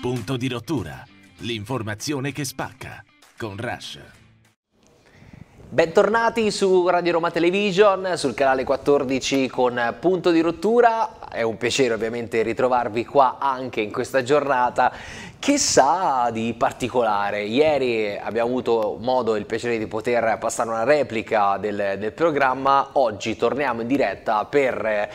Punto di rottura. L'informazione che spacca. Con Rush. Bentornati su Radio Roma Television, sul canale 14 con Punto di Rottura. È un piacere ovviamente ritrovarvi qua anche in questa giornata che sa di particolare. Ieri abbiamo avuto modo e il piacere di poter passare una replica del, del programma, oggi torniamo in diretta per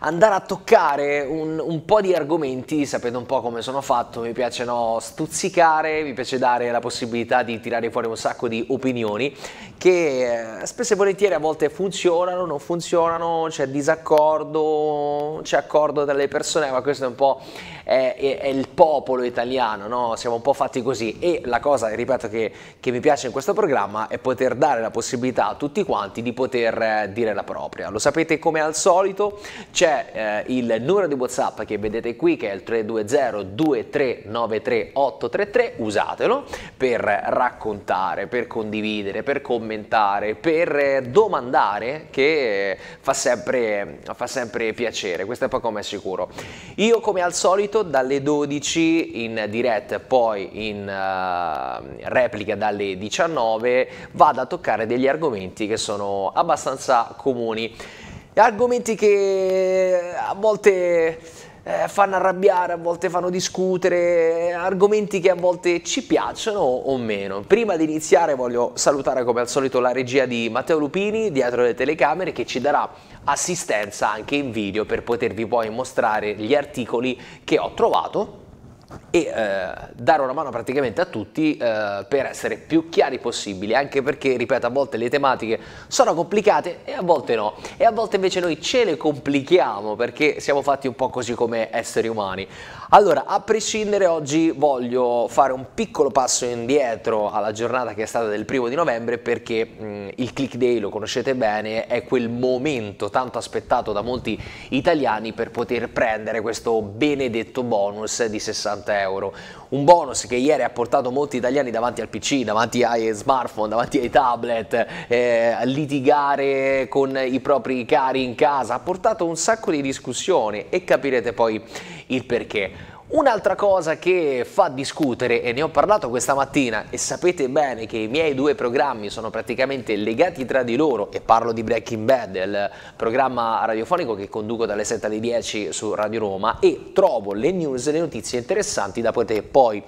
andare a toccare un, un, po' di argomenti, sapete un po' come sono fatto, mi piace no, stuzzicare, mi piace dare la possibilità di tirare fuori un sacco di opinioni che eh, spesso e volentieri a volte funzionano, non funzionano, c'è disaccordo, c'è accordo tra le persone, ma questo è un po' è, è, è il popolo italiano, no? siamo un po' fatti così e la cosa, ripeto, che, che, mi piace in questo programma è poter dare la possibilità a tutti quanti di poter eh, dire la propria. Lo sapete come al solito, c'è eh, il numero di WhatsApp che vedete qui che è il 320-2393-833, usatelo per raccontare, per condividere, per commentare, per eh, domandare che eh, fa sempre, fa sempre piacere, questo è poco come è sicuro. Io come al solito appuntamento dalle 12 in diretta, poi in uh, replica dalle 19, vado a toccare degli argomenti che sono abbastanza comuni. Argomenti che a volte eh, fanno arrabbiare, a volte fanno discutere, eh, argomenti che a volte ci piacciono o meno. Prima di iniziare voglio salutare come al solito la regia di Matteo Lupini dietro le telecamere che ci darà assistenza anche in video per potervi poi mostrare gli articoli che ho trovato e eh, dare una mano praticamente a tutti eh, per essere più chiari possibili, anche perché, ripeto, a volte le tematiche sono complicate e a volte no, e a volte invece noi ce le complichiamo perché siamo fatti un po' così come esseri umani. Allora, a prescindere oggi voglio fare un piccolo passo indietro alla giornata che è stata del primo di novembre perché mh, mm, il click day, lo conoscete bene, è quel momento tanto aspettato da molti italiani per poter prendere questo benedetto bonus di 60 euro un bonus che ieri ha portato molti italiani davanti al PC, davanti ai smartphone, davanti ai tablet, eh, a litigare con i propri cari in casa, ha portato un sacco di discussioni e capirete poi il perché. Un'altra cosa che fa discutere, e ne ho parlato questa mattina, e sapete bene che i miei due programmi sono praticamente legati tra di loro, e parlo di Breaking Bad, il programma radiofonico che conduco dalle 7 alle 10 su Radio Roma, e trovo le news le notizie interessanti da poter poi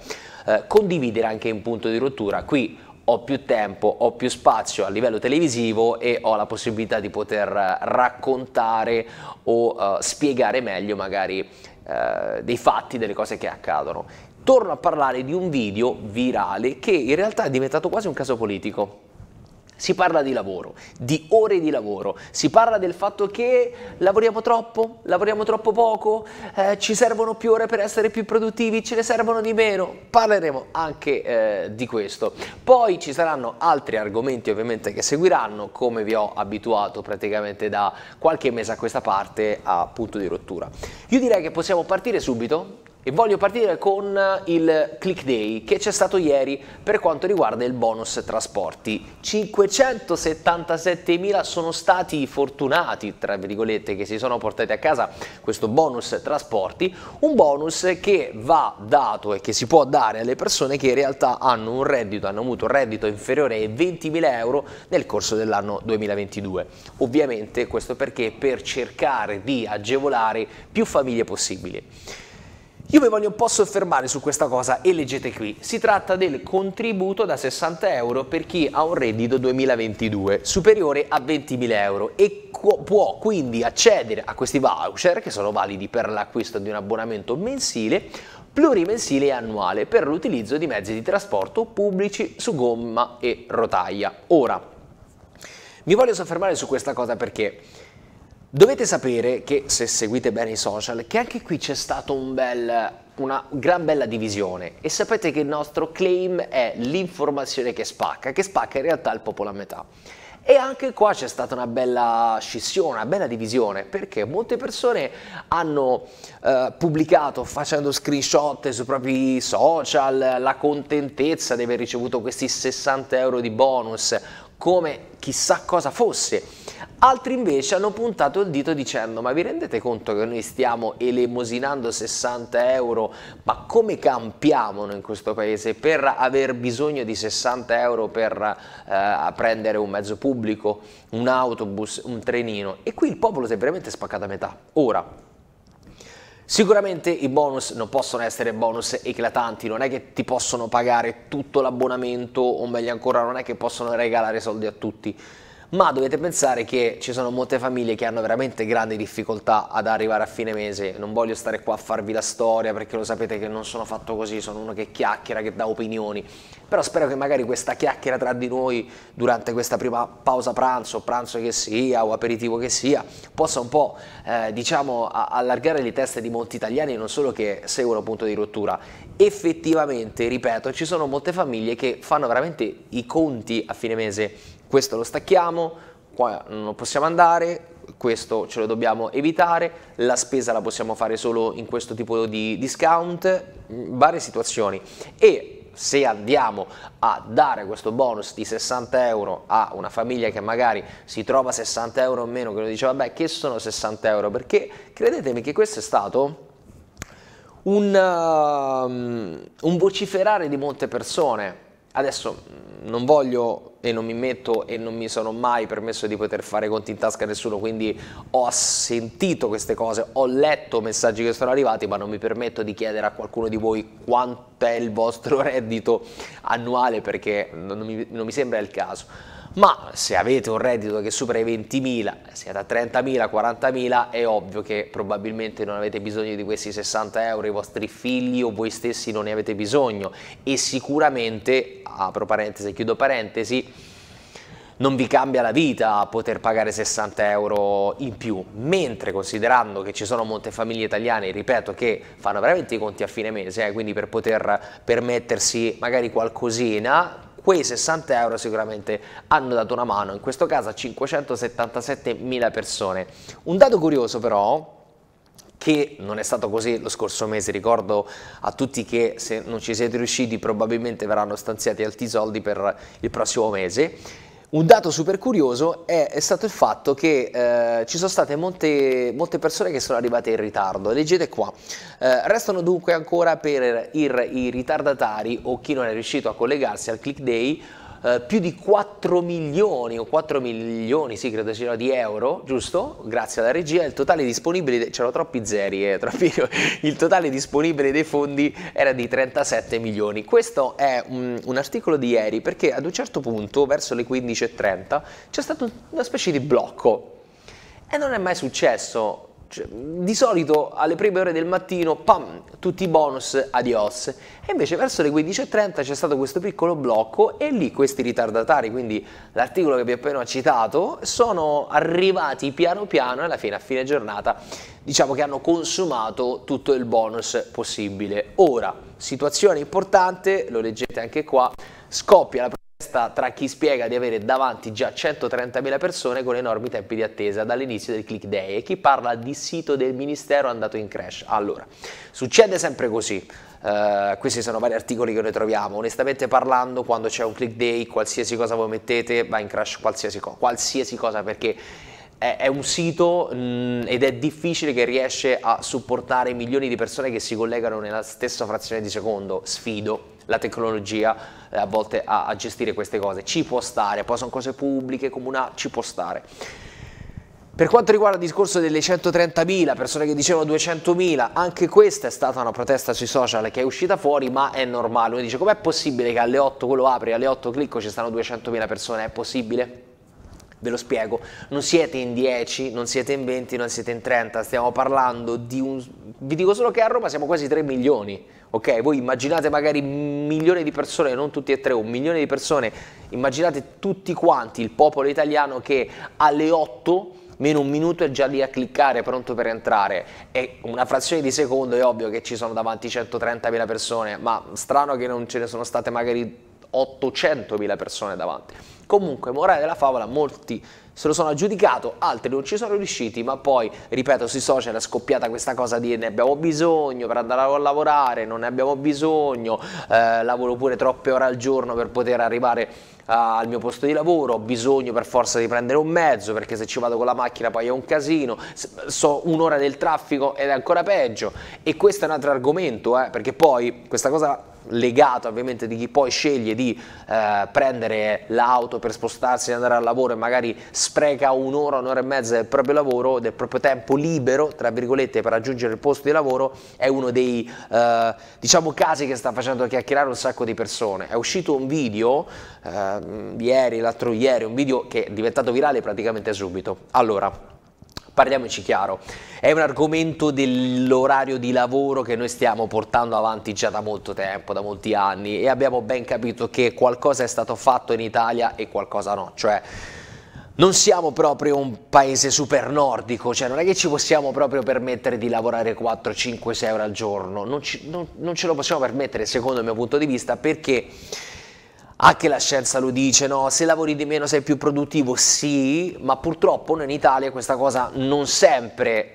eh, condividere anche in punto di rottura. Qui ho più tempo, ho più spazio a livello televisivo e ho la possibilità di poter eh, raccontare o uh, spiegare meglio magari eh, dei fatti, delle cose che accadono. Torno a parlare di un video virale che in realtà è diventato quasi un caso politico si parla di lavoro, di ore di lavoro, si parla del fatto che lavoriamo troppo, lavoriamo troppo poco, eh, ci servono più ore per essere più produttivi, ce ne servono di meno, parleremo anche eh, di questo. Poi ci saranno altri argomenti ovviamente che seguiranno, come vi ho abituato praticamente da qualche mese a questa parte a punto di rottura. Io direi che possiamo partire subito e voglio partire con eh, il click day che c'è stato ieri per quanto riguarda il bonus trasporti. 577.000 sono stati fortunati, tra virgolette, che si sono portati a casa questo bonus trasporti, un bonus che va dato e che si può dare alle persone che in realtà hanno un reddito, hanno avuto un reddito inferiore ai 20.000 euro nel corso dell'anno 2022. Ovviamente questo perché per cercare di agevolare più famiglie possibili. Io mi voglio un po' soffermare su questa cosa e leggete qui. Si tratta del contributo da 60 euro per chi ha un reddito 2022 superiore a 20.000 euro e può quindi accedere a questi voucher che sono validi per l'acquisto di un abbonamento mensile plurimensile e annuale per l'utilizzo di mezzi di trasporto pubblici su gomma e rotaia. Ora, mi voglio soffermare su questa cosa perché Dovete sapere che, se seguite bene i social, che anche qui c'è stata un una gran bella divisione e sapete che il nostro claim è l'informazione che spacca, che spacca in realtà il popolo a metà. E anche qua c'è stata una bella scissione, una bella divisione, perché molte persone hanno eh, pubblicato facendo screenshot sui propri social la contentezza di aver ricevuto questi 60 euro di bonus, come chissà cosa fosse. Altri invece hanno puntato il dito dicendo ma vi rendete conto che noi stiamo elemosinando 60 euro ma come campiamo in questo paese per aver bisogno di 60 euro per eh, prendere un mezzo pubblico, un autobus, un trenino e qui il popolo si è veramente spaccato a metà. Ora, Sicuramente i bonus non possono essere bonus eclatanti, non è che ti possono pagare tutto l'abbonamento o meglio ancora non è che possono regalare soldi a tutti, ma dovete pensare che ci sono molte famiglie che hanno veramente grandi difficoltà ad arrivare a fine mese, non voglio stare qua a farvi la storia perché lo sapete che non sono fatto così, sono uno che chiacchiera, che dà opinioni, però spero che magari questa chiacchiera tra di noi durante questa prima pausa pranzo, pranzo che sia o aperitivo che sia, possa un po' eh, diciamo allargare le teste di molti italiani, non solo che seguono punto di rottura, effettivamente, ripeto, ci sono molte famiglie che fanno veramente i conti a fine mese questo lo stacchiamo, qua non possiamo andare, questo ce lo dobbiamo evitare, la spesa la possiamo fare solo in questo tipo di discount, mm, varie situazioni. E se andiamo a dare questo bonus di 60 euro a una famiglia che magari si trova 60 euro o meno, che lo dice vabbè che sono 60 euro, perché credetemi che questo è stato un, um, un vociferare di molte persone Adesso mm, non voglio e non mi metto e non mi sono mai permesso di poter fare conti in tasca a nessuno, quindi ho sentito queste cose, ho letto messaggi che sono arrivati, ma non mi permetto di chiedere a qualcuno di voi quanto è il vostro reddito annuale perché non mi, non mi sembra il caso ma se avete un reddito che supera i 20.000, siete a 30.000, 40.000, è ovvio che probabilmente non avete bisogno di questi 60 euro, i vostri figli o voi stessi non ne avete bisogno e sicuramente, apro parentesi e chiudo parentesi, non vi cambia la vita poter pagare 60 euro in più, mentre considerando che ci sono molte famiglie italiane, ripeto, che fanno veramente i conti a fine mese, eh, quindi per poter permettersi magari qualcosina, quei 60 euro sicuramente hanno dato una mano, in questo caso a 577.000 persone. Un dato curioso però che non è stato così lo scorso mese, ricordo a tutti che se non ci siete riusciti probabilmente verranno stanziati alti soldi per il prossimo mese, un dato super curioso è, è stato il fatto che eh, ci sono state molte, molte, persone che sono arrivate in ritardo. Leggete qua. Eh, restano dunque ancora per il, i ritardatari o chi non è riuscito a collegarsi al click day eh, più di 4 milioni o 4 milioni, sì, credo sia, di euro, giusto? Grazie alla regia, il totale disponibile, c'erano troppi zeri, eh, troppi, il totale disponibile dei fondi era di 37 milioni. Questo è un, un articolo di ieri perché ad un certo punto, verso le 15.30, c'è stato una specie di blocco e non è mai successo cioè, di solito alle prime ore del mattino, pam, tutti i bonus, adios. E invece verso le 15.30 c'è stato questo piccolo blocco e lì questi ritardatari, quindi l'articolo che vi ho appena citato, sono arrivati piano piano e alla fine, a fine giornata, diciamo che hanno consumato tutto il bonus possibile. Ora, situazione importante, lo leggete anche qua, scoppia la tra chi spiega di avere davanti già 130.000 persone con enormi tempi di attesa dall'inizio del click day e chi parla di sito del ministero andato in crash. Allora, succede sempre così. Uh, questi sono vari articoli che noi troviamo. Onestamente parlando, quando c'è un click day, qualsiasi cosa voi mettete va in crash qualsiasi cosa, qualsiasi cosa perché è, un sito mh, mm, ed è difficile che riesce a supportare milioni di persone che si collegano nella stessa frazione di secondo. Sfido la tecnologia eh, a volte a, a, gestire queste cose. Ci può stare, poi sono cose pubbliche, comunali, ci può stare. Per quanto riguarda il discorso delle 130.000 persone che dicevano 200.000, anche questa è stata una protesta sui social che è uscita fuori, ma è normale. Uno dice com'è possibile che alle 8 quello apri, alle 8 clicco ci stanno 200.000 persone? È possibile? Ve lo spiego, non siete in 10, non siete in 20, non siete in 30, stiamo parlando di un... Vi dico solo che a Roma siamo quasi 3 milioni, ok? Voi immaginate magari milioni di persone, non tutti e tre, un milione di persone, immaginate tutti quanti il popolo italiano che alle 8 meno un minuto è già lì a cliccare, pronto per entrare. E una frazione di secondo è ovvio che ci sono davanti 130.000 persone, ma strano che non ce ne sono state magari 800.000 persone davanti. Comunque, morale della favola, molti se lo sono aggiudicato, altri non ci sono riusciti, ma poi, ripeto, sui social è scoppiata questa cosa di ne abbiamo bisogno per andare a lavorare, non ne abbiamo bisogno, eh, lavoro pure troppe ore al giorno per poter arrivare al mio posto di lavoro, ho bisogno per forza di prendere un mezzo perché se ci vado con la macchina poi è un casino, so un'ora del traffico ed è ancora peggio e questo è un altro argomento eh, perché poi questa cosa legato ovviamente di chi poi sceglie di eh, prendere l'auto per spostarsi e andare al lavoro e magari spreca un'ora, un'ora e mezza del proprio lavoro, del proprio tempo libero, tra virgolette, per raggiungere il posto di lavoro, è uno dei eh, diciamo casi che sta facendo chiacchierare un sacco di persone. È uscito un video eh, ieri, l'altro ieri, un video che è diventato virale praticamente subito. Allora, Parliamoci chiaro, è un argomento dell'orario di lavoro che noi stiamo portando avanti già da molto tempo, da molti anni e abbiamo ben capito che qualcosa è stato fatto in Italia e qualcosa no, cioè non siamo proprio un paese super nordico, cioè non è che ci possiamo proprio permettere di lavorare 4, 5, 6 ore al giorno, non, ci, non, non ce lo possiamo permettere secondo il mio punto di vista perché anche la scienza lo dice, no? se lavori di meno sei più produttivo, sì, ma purtroppo noi in Italia questa cosa non sempre,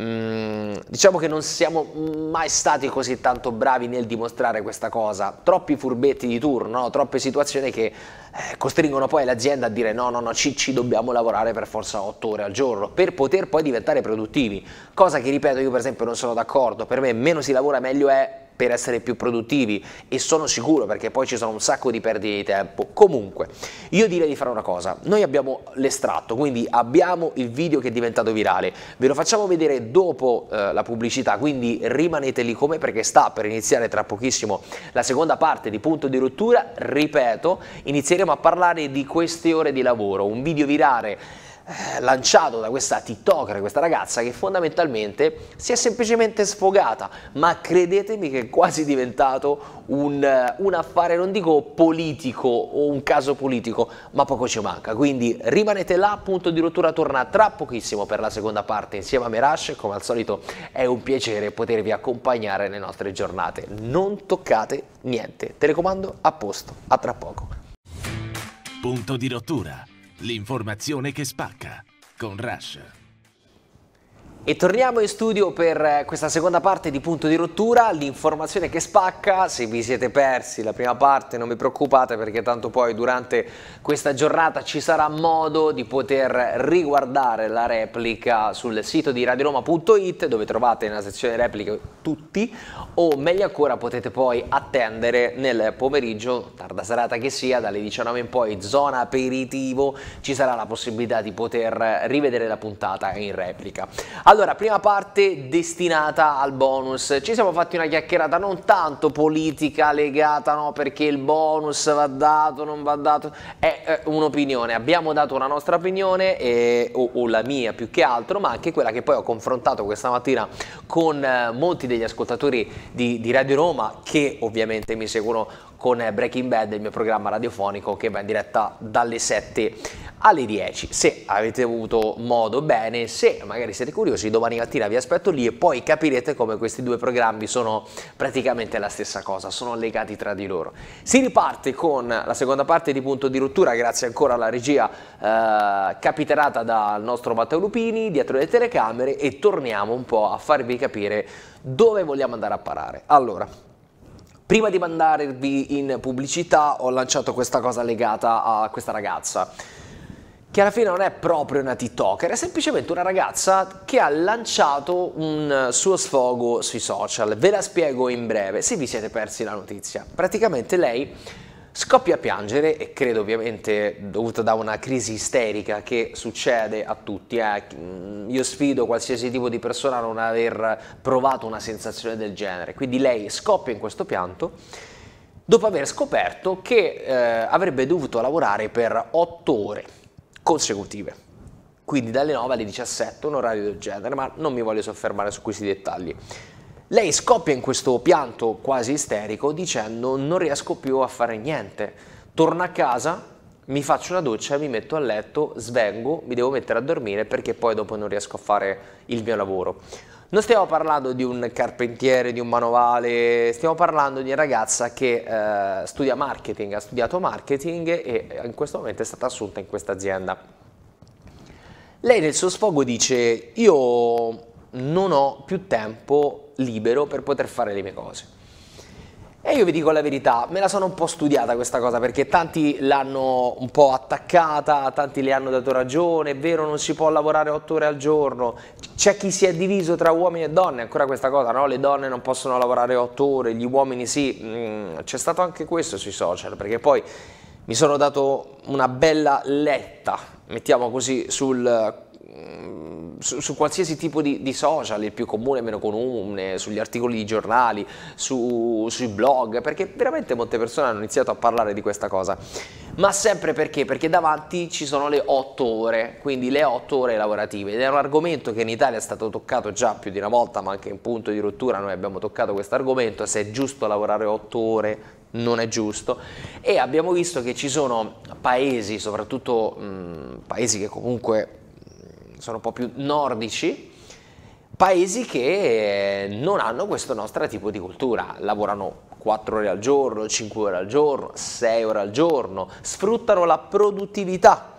mm, diciamo che non siamo mai stati così tanto bravi nel dimostrare questa cosa, troppi furbetti di turno, no? troppe situazioni che eh, costringono poi l'azienda a dire no, no, no, ci, ci dobbiamo lavorare per forza 8 ore al giorno, per poter poi diventare produttivi, cosa che ripeto io per esempio non sono d'accordo, per me meno si lavora meglio è per essere più produttivi e sono sicuro perché poi ci sono un sacco di perdite di tempo. Comunque, io direi di fare una cosa, noi abbiamo l'estratto, quindi abbiamo il video che è diventato virale, ve lo facciamo vedere dopo eh, la pubblicità, quindi rimanete lì come perché sta per iniziare tra pochissimo la seconda parte di Punto di Rottura, ripeto, inizieremo a parlare di queste ore di lavoro, un video virale eh, lanciato da questa TikToker, questa ragazza che fondamentalmente si è semplicemente sfogata, ma credetemi che è quasi diventato un, eh, un affare, non dico politico o un caso politico, ma poco ci manca. Quindi rimanete là, punto di rottura torna tra pochissimo per la seconda parte insieme a Merash, come al solito è un piacere potervi accompagnare nelle nostre giornate. Non toccate niente, telecomando a posto, a tra poco. Punto di rottura L'informazione che spacca con Rush. E torniamo in studio per eh, questa seconda parte di Punto di Rottura, l'informazione che spacca, se vi siete persi la prima parte non vi preoccupate perché tanto poi durante questa giornata ci sarà modo di poter riguardare la replica sul sito di radioroma.it dove trovate nella sezione repliche tutti o meglio ancora potete poi attendere nel pomeriggio, tarda serata che sia, dalle 19 in poi zona aperitivo ci sarà la possibilità di poter rivedere la puntata in replica. Allora, prima parte destinata al bonus. Ci siamo fatti una chiacchierata non tanto politica legata, no, perché il bonus va dato, non va dato, è, è eh, un'opinione. Abbiamo dato una nostra opinione, e, o, o, la mia più che altro, ma anche quella che poi ho confrontato questa mattina con eh, molti degli ascoltatori di, di Radio Roma che ovviamente mi seguono con Breaking Bad, il mio programma radiofonico che va in diretta dalle 7 alle 10. Se avete avuto modo bene, se magari siete curiosi, domani mattina vi aspetto lì e poi capirete come questi due programmi sono praticamente la stessa cosa, sono legati tra di loro. Si riparte con la seconda parte di Punto di Rottura, grazie ancora alla regia eh, capiterata dal nostro Matteo Lupini, dietro le telecamere e torniamo un po' a farvi capire dove vogliamo andare a parare. Allora, Prima di mandarvi in pubblicità ho lanciato questa cosa legata a questa ragazza che alla fine non è proprio una TikToker, è semplicemente una ragazza che ha lanciato un suo sfogo sui social. Ve la spiego in breve, se vi siete persi la notizia. Praticamente lei Scoppia a piangere e credo ovviamente dovuta da una crisi isterica che succede a tutti. Eh. Mm, io sfido qualsiasi tipo di persona a non aver provato una sensazione del genere. Quindi lei scoppia in questo pianto dopo aver scoperto che eh, avrebbe dovuto lavorare per 8 ore consecutive. Quindi dalle 9 alle 17, un orario del genere, ma non mi voglio soffermare su questi dettagli. Lei scoppia in questo pianto quasi isterico dicendo non riesco più a fare niente. Torno a casa, mi faccio una doccia, mi metto a letto, svengo, mi devo mettere a dormire perché poi dopo non riesco a fare il mio lavoro. Non stiamo parlando di un carpentiere, di un manovale, stiamo parlando di una ragazza che eh, studia marketing, ha studiato marketing e in questo momento è stata assunta in questa azienda. Lei nel suo sfogo dice io non ho più tempo libero per poter fare le mie cose. E io vi dico la verità, me la sono un po' studiata questa cosa perché tanti l'hanno un po' attaccata, tanti le hanno dato ragione, è vero non si può lavorare otto ore al giorno, c'è chi si è diviso tra uomini e donne, ancora questa cosa, no? Le donne non possono lavorare otto ore, gli uomini sì, mm, c'è stato anche questo sui social perché poi mi sono dato una bella letta, mettiamo così, sul su, su, qualsiasi tipo di, di, social, il più comune, meno comune, sugli articoli di giornali, su, sui blog, perché veramente molte persone hanno iniziato a parlare di questa cosa. Ma sempre perché? Perché davanti ci sono le otto ore, quindi le otto ore lavorative, ed è un argomento che in Italia è stato toccato già più di una volta, ma anche in punto di rottura noi abbiamo toccato questo argomento, se è giusto lavorare otto ore non è giusto e abbiamo visto che ci sono paesi, soprattutto mh, paesi che comunque sono un po' più nordici, paesi che eh, non hanno questo nostro tipo di cultura, lavorano 4 ore al giorno, 5 ore al giorno, 6 ore al giorno, sfruttano la produttività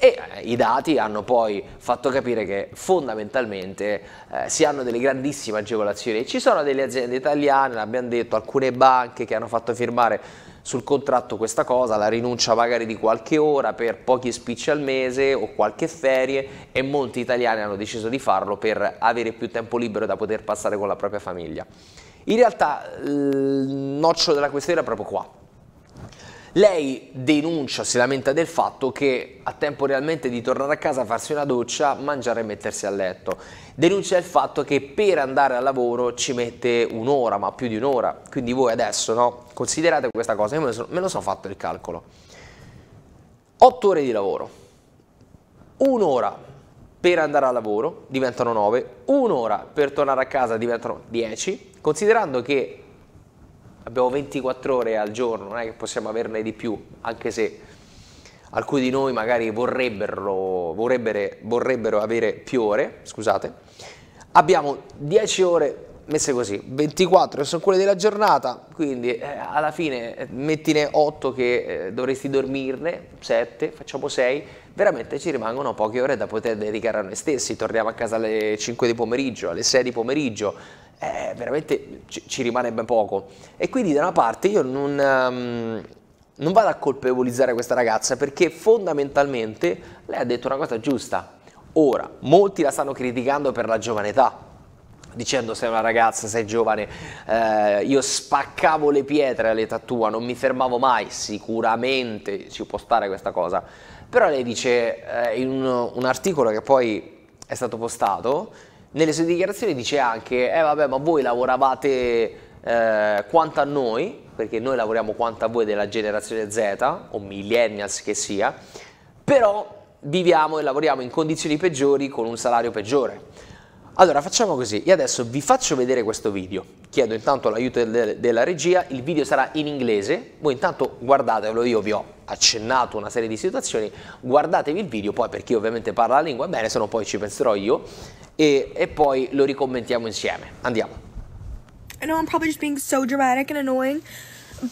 e eh, i dati hanno poi fatto capire che fondamentalmente eh, si hanno delle grandissime agevolazioni. Ci sono delle aziende italiane, l'abbiamo detto, alcune banche che hanno fatto firmare sul contratto questa cosa, la rinuncia magari di qualche ora per pochi spicci al mese o qualche ferie e molti italiani hanno deciso di farlo per avere più tempo libero da poter passare con la propria famiglia. In realtà il noccio della questione era proprio qua, lei denuncia, si lamenta del fatto che ha tempo realmente di tornare a casa, farsi una doccia, mangiare e mettersi a letto. Denuncia il fatto che per andare al lavoro ci mette un'ora, ma più di un'ora. Quindi voi adesso, no? Considerate questa cosa, io me, so, me lo sono fatto il calcolo. 8 ore di lavoro, un'ora per andare al lavoro diventano 9, un'ora per tornare a casa diventano 10, considerando che abbiamo 24 ore al giorno, non è che possiamo averne di più, anche se alcuni di noi magari vorrebbero, vorrebbero, vorrebbero avere più ore, scusate. Abbiamo 10 ore messe così, 24 sono quelle della giornata, quindi eh, alla fine eh, mettine 8 che eh, dovresti dormirne, 7, facciamo 6, veramente ci rimangono poche ore da poter dedicare a noi stessi, torniamo a casa alle 5 di pomeriggio, alle 6 di pomeriggio, eh, veramente ci, ci, rimane ben poco. E quindi da una parte io non, um, non vado a colpevolizzare questa ragazza perché fondamentalmente lei ha detto una cosa giusta. Ora, molti la stanno criticando per la giovane età, dicendo sei una ragazza, sei giovane, eh, io spaccavo le pietre all'età tua, non mi fermavo mai, sicuramente ci può stare questa cosa. Però lei dice eh, in un, un articolo che poi è stato postato, nelle sue dichiarazioni dice anche, eh vabbè ma voi lavoravate eh, quanto a noi, perché noi lavoriamo quanto a voi della generazione Z, o millennials che sia, però viviamo e lavoriamo in condizioni peggiori con un salario peggiore. Allora facciamo così, io adesso vi faccio vedere questo video, chiedo intanto l'aiuto de della regia, il video sarà in inglese, voi intanto guardatelo, io vi ho accennato una serie di situazioni, guardatevi il video, poi perché chi ovviamente parla la lingua bene, se no poi ci penserò io e, e poi lo ricommentiamo insieme. Andiamo. I know I'm probably just being so dramatic and annoying.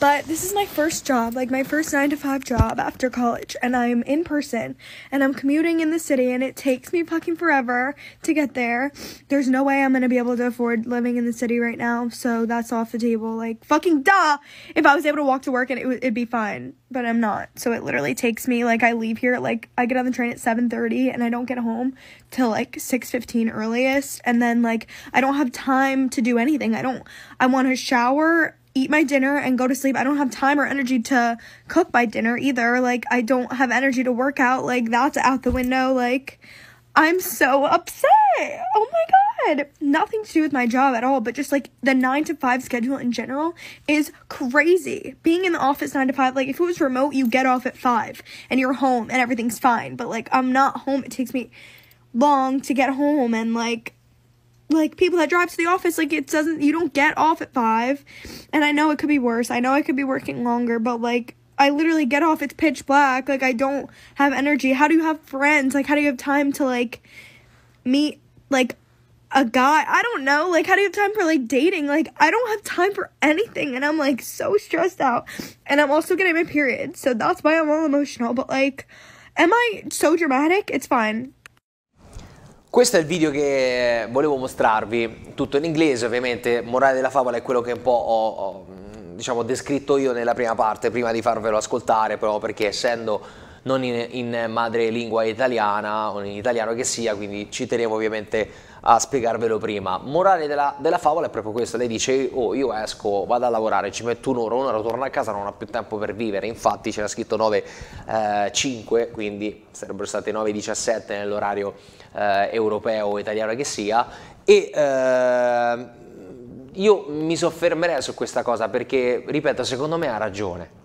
but this is my first job, like my first 9 to 5 job after college, and I'm in person and I'm commuting in the city and it takes me fucking forever to get there. There's no way I'm going to be able to afford living in the city right now, so that's off the table. Like fucking duh. If I was able to walk to work and it it'd be fine, but I'm not. So it literally takes me like I leave here like I get on the train at 7:30 and I don't get home till like 6:15 earliest, and then like I don't have time to do anything. I don't I want to shower eat my dinner and go to sleep. I don't have time or energy to cook my dinner either. Like, I don't have energy to work out. Like, that's out the window. Like, I'm so upset. Oh my God. Nothing to do with my job at all, but just like the nine to five schedule in general is crazy. Being in the office nine to five, like, if it was remote, you get off at five and you're home and everything's fine. But like, I'm not home. It takes me long to get home and like, like people that drive to the office like it doesn't you don't get off at 5 and I know it could be worse. I know I could be working longer, but like I literally get off it's pitch black. Like I don't have energy. How do you have friends? Like how do you have time to like meet like a guy? I don't know. Like how do you have time for like dating? Like I don't have time for anything and I'm like so stressed out. And I'm also getting my period. So that's why I'm all emotional, but like am I so dramatic? It's fine. Questo è il video che volevo mostrarvi, tutto in inglese ovviamente, morale della favola è quello che un po' ho, ho diciamo, descritto io nella prima parte, prima di farvelo ascoltare, però perché essendo non in, in madrelingua italiana o in italiano che sia, quindi ci tenevo ovviamente a spiegarvelo prima. Morale della, della favola è proprio questa. lei dice oh io esco, vado a lavorare, ci metto un'ora, un'ora torno a casa, non ho più tempo per vivere, infatti c'era scritto 9.5, eh, quindi sarebbero state 9.17 nell'orario eh, europeo o italiano che sia, e... Eh, io mi soffermerei su questa cosa perché, ripeto, secondo me ha ragione.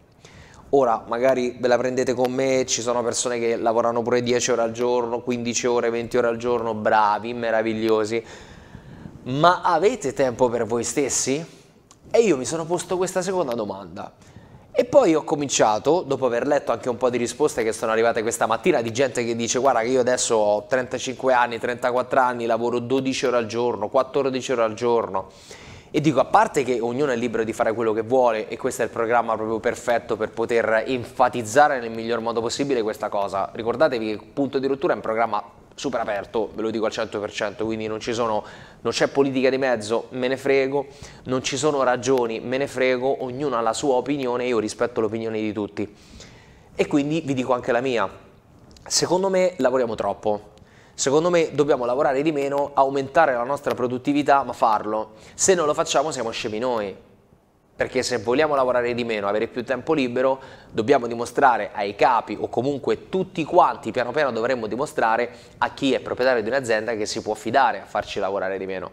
Ora magari ve la prendete con me, ci sono persone che lavorano pure 10 ore al giorno, 15 ore, 20 ore al giorno, bravi, meravigliosi, ma avete tempo per voi stessi? E io mi sono posto questa seconda domanda. E poi ho cominciato, dopo aver letto anche un po' di risposte che sono arrivate questa mattina, di gente che dice guarda che io adesso ho 35 anni, 34 anni, lavoro 12 ore al giorno, 14 ore al giorno e dico, a parte che ognuno è libero di fare quello che vuole e questo è il programma proprio perfetto per poter enfatizzare nel miglior modo possibile questa cosa, ricordatevi che il punto di rottura è un programma super aperto, ve lo dico al 100%, quindi non, sono, non c'è politica di mezzo, me ne frego, non ci sono ragioni, me ne frego, ognuno ha la sua opinione, io rispetto l'opinione di tutti. E quindi vi dico anche la mia, secondo me lavoriamo troppo, Secondo me dobbiamo lavorare di meno, aumentare la nostra produttività, ma farlo. Se non lo facciamo siamo scemi noi. Perché se vogliamo lavorare di meno, avere più tempo libero, dobbiamo dimostrare ai capi o comunque tutti quanti, piano piano dovremmo dimostrare a chi è proprietario di un'azienda che si può fidare a farci lavorare di meno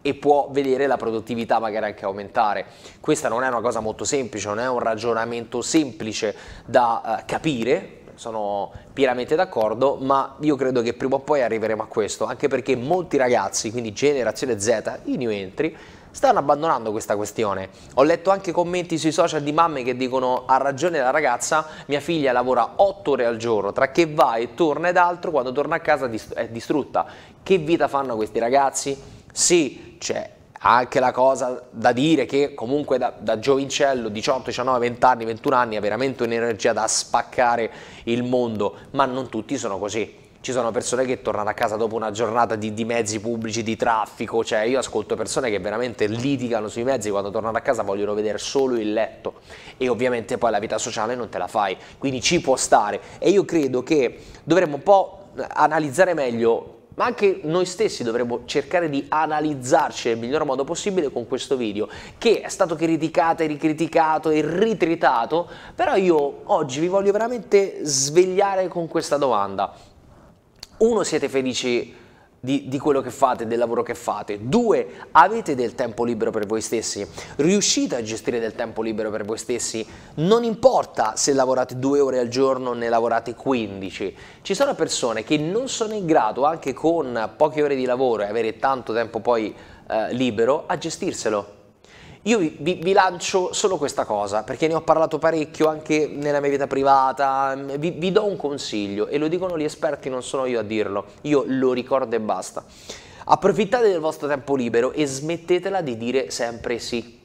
e può vedere la produttività magari anche aumentare. Questa non è una cosa molto semplice, non è un ragionamento semplice da uh, capire, sono pienamente d'accordo, ma io credo che prima o poi arriveremo a questo, anche perché molti ragazzi, quindi generazione Z, i new entry, stanno abbandonando questa questione. Ho letto anche commenti sui social di mamme che dicono ha ragione la ragazza, mia figlia lavora 8 ore al giorno, tra che va e torna ed altro, quando torna a casa è distrutta. Che vita fanno questi ragazzi? Sì, c'è anche la cosa da dire che comunque da, da giovincello 18, 19, 20 anni, 21 anni ha veramente un'energia da spaccare il mondo, ma non tutti sono così. Ci sono persone che tornano a casa dopo una giornata di, di mezzi pubblici, di traffico, cioè io ascolto persone che veramente litigano sui mezzi, quando tornano a casa vogliono vedere solo il letto e ovviamente poi la vita sociale non te la fai, quindi ci può stare e io credo che dovremmo un po' analizzare meglio ma anche noi stessi dovremmo cercare di analizzarci nel miglior modo possibile con questo video, che è stato criticato e ricriticato e ritritato, però io oggi vi voglio veramente svegliare con questa domanda. Uno, siete felici di, di, quello che fate, del lavoro che fate. Due, avete del tempo libero per voi stessi. Riuscite a gestire del tempo libero per voi stessi. Non importa se lavorate due ore al giorno o ne lavorate 15. Ci sono persone che non sono in grado, anche con poche ore di lavoro e avere tanto tempo poi eh, libero, a gestirselo io vi, vi, lancio solo questa cosa, perché ne ho parlato parecchio anche nella mia vita privata, vi, vi do un consiglio e lo dicono gli esperti, non sono io a dirlo, io lo ricordo e basta. Approfittate del vostro tempo libero e smettetela di dire sempre sì.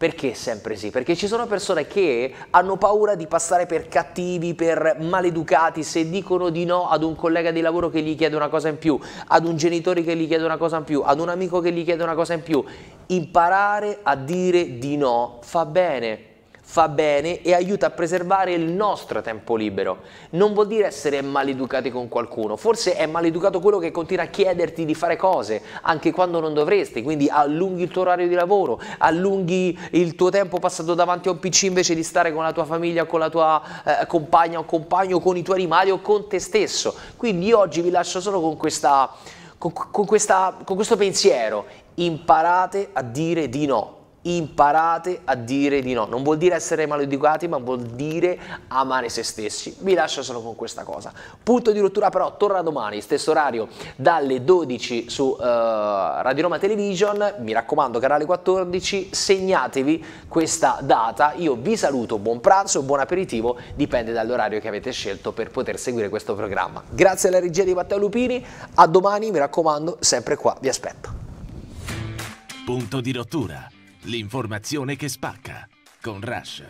Perché sempre sì? Perché ci sono persone che hanno paura di passare per cattivi, per maleducati, se dicono di no ad un collega di lavoro che gli chiede una cosa in più, ad un genitore che gli chiede una cosa in più, ad un amico che gli chiede una cosa in più. Imparare a dire di no fa bene fa bene e aiuta a preservare il nostro tempo libero. Non vuol dire essere maleducati con qualcuno, forse è maleducato quello che continua a chiederti di fare cose anche quando non dovresti, quindi allunghi il tuo orario di lavoro, allunghi il tuo tempo passato davanti a un PC invece di stare con la tua famiglia, con la tua eh, compagna o compagno, con i tuoi animali o con te stesso. Quindi io oggi vi lascio solo con, questa, con, con, questa, con questo pensiero, imparate a dire di no imparate a dire di no. Non vuol dire essere maleducati, ma vuol dire amare se stessi. Vi lascio solo con questa cosa. Punto di rottura però torna domani, stesso orario, dalle 12 su uh, Radio Roma Television. Mi raccomando, canale 14, segnatevi questa data. Io vi saluto, buon pranzo, buon aperitivo, dipende dall'orario che avete scelto per poter seguire questo programma. Grazie alla regia di Matteo Lupini, a domani, mi raccomando, sempre qua, vi aspetto. Punto di rottura L'informazione che spacca con Rush.